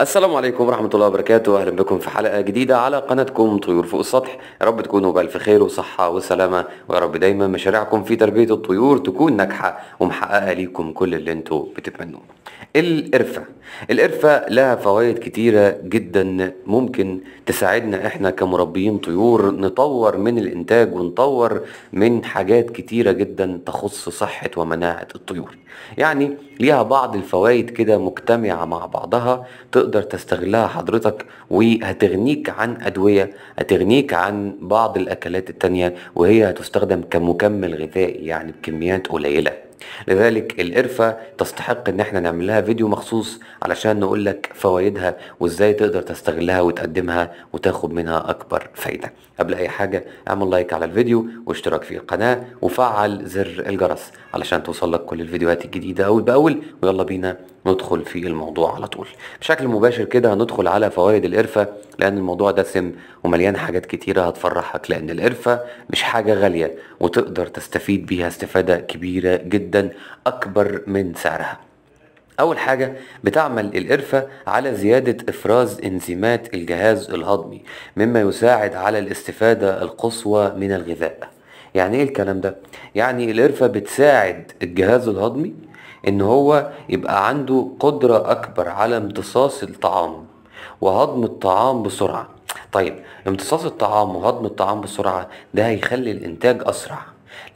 السلام عليكم ورحمة الله وبركاته أهلا بكم في حلقة جديدة على قناتكم طيور فوق السطح يا رب تكونوا بألف خير وصحة وسلامة ويا رب دايما مشاريعكم في تربية الطيور تكون ناجحة ومحققة ليكم كل اللي انتوا بتتمنوه القرفة القرفة لها فوائد كتيرة جدا ممكن تساعدنا احنا كمربيين طيور نطور من الانتاج ونطور من حاجات كتيرة جدا تخص صحة ومناعة الطيور يعني ليها بعض الفوائد كده مجتمعة مع بعضها تقدر تستغلها حضرتك وهتغنيك عن أدوية هتغنيك عن بعض الأكلات التانية وهي هتستخدم كمكمل غذائي يعني بكميات قليلة لذلك القرفة تستحق ان احنا نعمل لها فيديو مخصوص علشان نقول لك فوائدها وازاي تقدر تستغلها وتقدمها وتاخد منها اكبر فايدة قبل اي حاجة اعمل لايك على الفيديو واشتراك في القناة وفعل زر الجرس علشان توصلك كل الفيديوهات الجديدة اول باول ويلا بينا ندخل في الموضوع على طول بشكل مباشر كده هندخل على فوائد القرفة لأن الموضوع دسم ومليان حاجات كتيرة هتفرحك لأن القرفة مش حاجة غالية وتقدر تستفيد بيها استفادة كبيرة جدا أكبر من سعرها أول حاجة بتعمل القرفة على زيادة إفراز إنزيمات الجهاز الهضمي مما يساعد على الاستفادة القصوى من الغذاء يعني ايه الكلام ده؟ يعني القرفة بتساعد الجهاز الهضمي ان هو يبقى عنده قدرة اكبر على امتصاص الطعام وهضم الطعام بسرعة طيب امتصاص الطعام وهضم الطعام بسرعة ده هيخلي الانتاج اسرع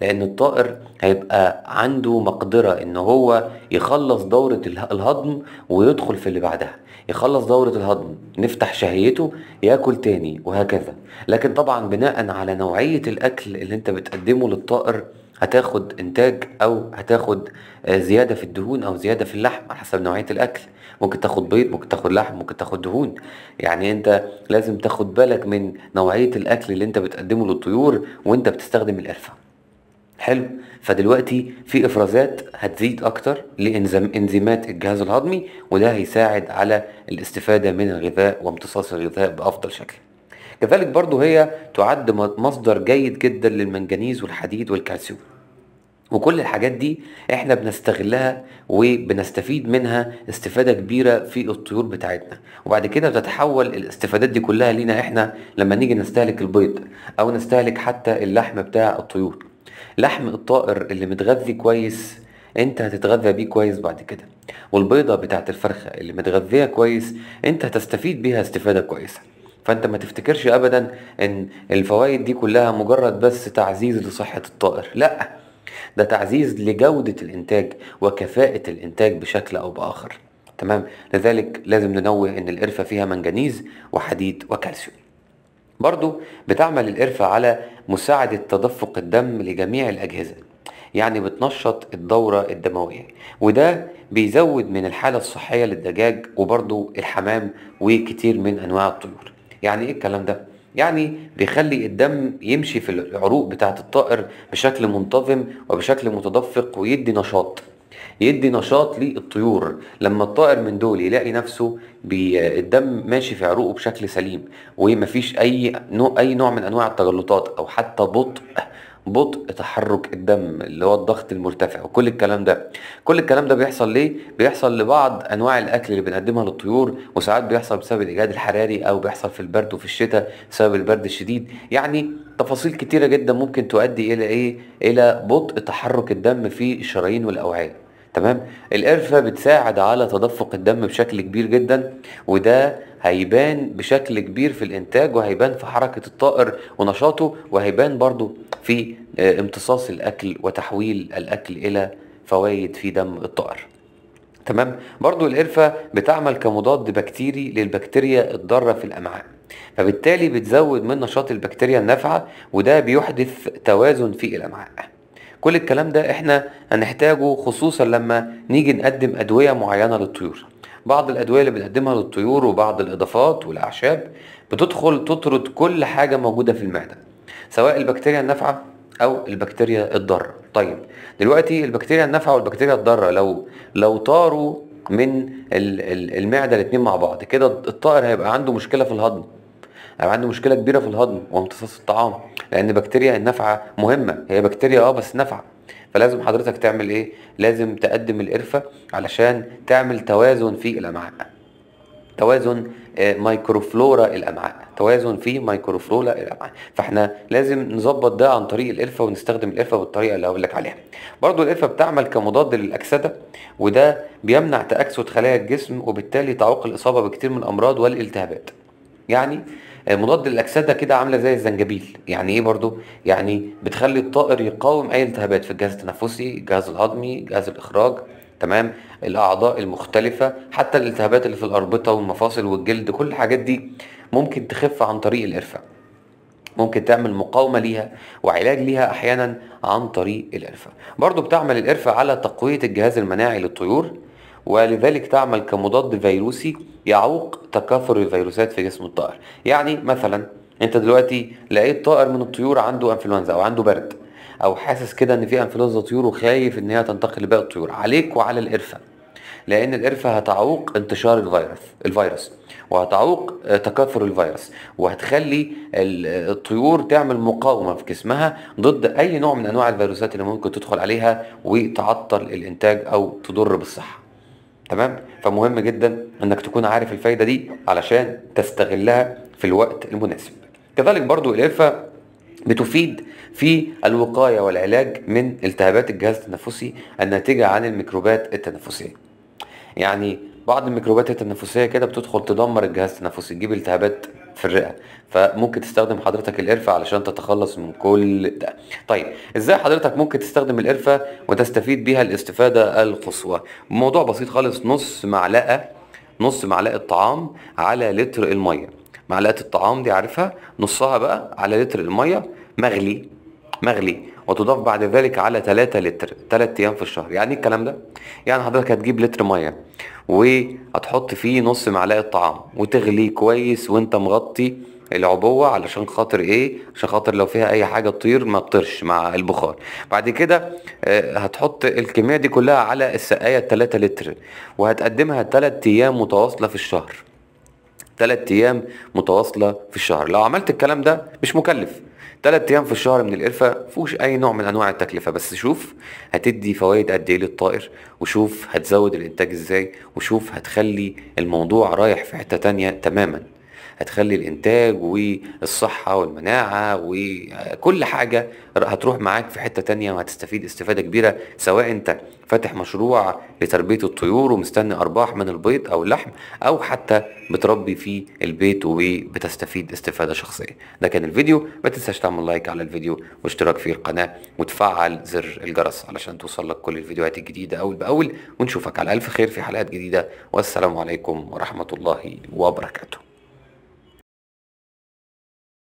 لان الطائر هيبقى عنده مقدرة ان هو يخلص دورة الهضم ويدخل في اللي بعدها يخلص دورة الهضم نفتح شهيته ياكل تاني وهكذا لكن طبعا بناء على نوعية الاكل اللي انت بتقدمه للطائر هتاخد انتاج او هتاخد آه، زياده في الدهون او زياده في اللحم على حسب نوعيه الاكل ممكن تاخد بيض ممكن تاخد لحم ممكن تاخد دهون يعني انت لازم تاخد بالك من نوعيه الاكل اللي انت بتقدمه للطيور وانت بتستخدم القرفه حلو فدلوقتي في افرازات هتزيد اكتر لانزيمات الجهاز الهضمي وده هيساعد على الاستفاده من الغذاء وامتصاص الغذاء بافضل شكل كذلك برضو هي تعد مصدر جيد جدا للمنجنيز والحديد والكالسيوم وكل الحاجات دي احنا بنستغلها وبنستفيد منها استفادة كبيرة في الطيور بتاعتنا وبعد كده بتتحول الاستفادات دي كلها لينا احنا لما نيجي نستهلك البيض او نستهلك حتى اللحم بتاع الطيور لحم الطائر اللي متغذي كويس انت هتتغذى بيه كويس بعد كده والبيضة بتاعت الفرخة اللي متغذية كويس انت هتستفيد بيها استفادة كويسة فانت ما تفتكرش ابدا ان الفوائد دي كلها مجرد بس تعزيز لصحه الطائر لا ده تعزيز لجوده الانتاج وكفاءه الانتاج بشكل او باخر تمام لذلك لازم ننوه ان القرفه فيها منجنيز وحديد وكالسيوم برضو بتعمل القرفة على مساعدة تدفق الدم لجميع الأجهزة يعني بتنشط الدورة الدموية وده بيزود من الحالة الصحية للدجاج وبرضو الحمام وكتير من أنواع الطيور يعني ايه الكلام ده يعني بيخلي الدم يمشي في العروق بتاعه الطائر بشكل منتظم وبشكل متدفق ويدي نشاط يدي نشاط للطيور لما الطائر من دول يلاقي نفسه الدم ماشي في عروقه بشكل سليم ومفيش اي نوع اي نوع من انواع التجلطات او حتى بطء بطء تحرك الدم اللي هو الضغط المرتفع وكل الكلام ده كل الكلام ده بيحصل ليه بيحصل لبعض انواع الاكل اللي بنقدمها للطيور وساعات بيحصل بسبب الاجهاد الحراري او بيحصل في البرد وفي الشتاء بسبب البرد الشديد يعني تفاصيل كتيره جدا ممكن تؤدي الى ايه الى بطء تحرك الدم في الشرايين والاوعيه تمام القرفة بتساعد على تدفق الدم بشكل كبير جدا وده هيبان بشكل كبير في الانتاج وهيبان في حركة الطائر ونشاطه وهيبان برضو في آه، امتصاص الاكل وتحويل الاكل الى فوائد في دم الطائر تمام برضو القرفة بتعمل كمضاد بكتيري للبكتيريا الضارة في الامعاء فبالتالي بتزود من نشاط البكتيريا النافعة وده بيحدث توازن في الامعاء كل الكلام ده احنا هنحتاجه خصوصا لما نيجي نقدم ادويه معينه للطيور بعض الادويه اللي بنقدمها للطيور وبعض الاضافات والاعشاب بتدخل تطرد كل حاجه موجوده في المعده سواء البكتيريا النافعه او البكتيريا الضاره طيب دلوقتي البكتيريا النافعه والبكتيريا الضاره لو لو طاروا من المعده الاثنين مع بعض كده الطائر هيبقى عنده مشكله في الهضم او عنده مشكله كبيره في الهضم وامتصاص الطعام لان بكتيريا النافعه مهمه هي بكتيريا اه بس نافعه فلازم حضرتك تعمل ايه لازم تقدم القرفه علشان تعمل توازن في الامعاء توازن آه، مايكروفلورا الامعاء توازن في مايكروفلورا الامعاء فاحنا لازم نظبط ده عن طريق القرفه ونستخدم القرفه بالطريقه اللي هقول لك عليها برضو القرفه بتعمل كمضاد للاكسده وده بيمنع تاكسد خلايا الجسم وبالتالي تعوق الاصابه بكتير من الامراض والالتهابات يعني مضاد للاكسده كده عامله زي الزنجبيل يعني ايه برضو يعني بتخلي الطائر يقاوم اي التهابات في الجهاز التنفسي الجهاز الهضمي جهاز الاخراج تمام الاعضاء المختلفه حتى الالتهابات اللي في الاربطه والمفاصل والجلد كل الحاجات دي ممكن تخف عن طريق القرفه ممكن تعمل مقاومه ليها وعلاج ليها احيانا عن طريق القرفه برضو بتعمل القرفه على تقويه الجهاز المناعي للطيور ولذلك تعمل كمضاد فيروسي يعوق تكاثر الفيروسات في جسم الطائر يعني مثلا انت دلوقتي لقيت طائر من الطيور عنده انفلونزا او عنده برد او حاسس كده ان في انفلونزا طيور وخايف ان هي تنتقل لباقي الطيور عليك وعلى القرفه لان القرفه هتعوق انتشار الفيروس الفيروس وهتعوق تكاثر الفيروس وهتخلي الطيور تعمل مقاومه في جسمها ضد اي نوع من انواع الفيروسات اللي ممكن تدخل عليها وتعطل الانتاج او تضر بالصحه تمام فمهم جدا انك تكون عارف الفايده دي علشان تستغلها في الوقت المناسب كذلك برضو القرفه بتفيد في الوقايه والعلاج من التهابات الجهاز التنفسي الناتجه عن الميكروبات التنفسيه يعني بعض الميكروبات التنفسيه كده بتدخل تدمر الجهاز التنفسي تجيب التهابات في الرئه فممكن تستخدم حضرتك القرفه علشان تتخلص من كل ده طيب ازاي حضرتك ممكن تستخدم القرفه وتستفيد بيها الاستفاده القصوى الموضوع بسيط خالص نص معلقه نص معلقه طعام على لتر الميه معلقه الطعام دي عارفها نصها بقى على لتر الميه مغلي مغلي وتضاف بعد ذلك على 3 لتر 3 ايام في الشهر يعني ايه الكلام ده يعني حضرتك هتجيب لتر ميه وهتحط فيه نص معلقه طعام وتغليه كويس وانت مغطي العبوه علشان خاطر ايه عشان خاطر لو فيها اي حاجه تطير ما تطيرش مع البخار بعد كده آه، هتحط الكميه دي كلها على السقايه 3 لتر وهتقدمها 3 ايام متواصله في الشهر ثلاث ايام متواصله في الشهر لو عملت الكلام ده مش مكلف ثلاث ايام في الشهر من القرفه فوش اي نوع من انواع التكلفه بس شوف هتدي فوائد قد ايه للطائر وشوف هتزود الانتاج ازاي وشوف هتخلي الموضوع رايح في حته تانية تماما هتخلي الانتاج والصحه والمناعه وكل حاجه هتروح معاك في حته تانية وهتستفيد استفاده كبيره سواء انت فاتح مشروع لتربيه الطيور ومستني ارباح من البيض او اللحم او حتى بتربي في البيت وبتستفيد استفاده شخصيه ده كان الفيديو ما تنساش تعمل لايك على الفيديو واشتراك في القناه وتفعل زر الجرس علشان توصلك كل الفيديوهات الجديده اول باول ونشوفك على الف خير في حلقات جديده والسلام عليكم ورحمه الله وبركاته